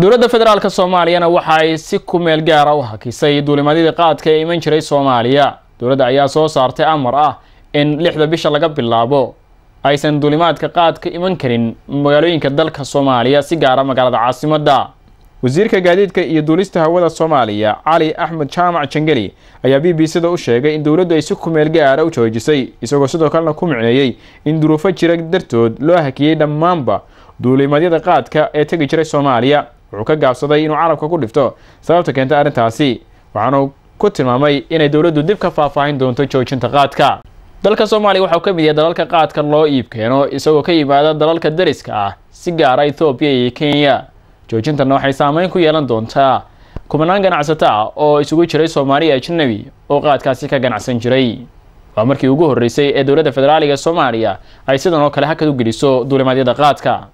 dowladda federaalk soomaaliyana waxa ay si ku meel gaara ah u hakisay duulimadyadii qaadka ee iman jiray soomaaliya dowladda ayaa soo saartay amar ah in lixda bisha laga bilaabo aysan duulimaadka qaadka iman karin magaalooyinka dalka soomaaliya si gaara ah magaalada caasimadda wasiirka gaadiidka iyo duulista hawada soomaaliya cali axmed jaamac jangeli ayaa b b c-da u sheegay in dowladdu ay si kumeel gaara ah u joojisay isagoo sidoo kalena ku micneeyey in duruufo jira dartood loo hakiyey dhammaanba duulimadyada qaadka ee tegi jiray soomaaliya wuxuu ka gaabsaday inuu carabka ku dhifto sababta keentay arrintaasi waxaanu ku tilmaamay inay dowladdu dib ka faahfaahin doonto joojinta qaadka dalka soomaaliya waxauu ka mid yahay dalalka qaadka loo iib keeno isagoo ka yimaada dalalka dariska ah si gaara ethoobiya iyo kenya joojintanna waxay saameyn ku yeelan doontaa kumanaan ganacsato ah oo isugu jiray soomaaliya ajnabi oo qaadkaasi ka ganacsan jiray waa markii ugu horreysay ee dowladda federaaliga soomaaliya ay sidan oo kale hakad u geliso duulimaadyada qaadka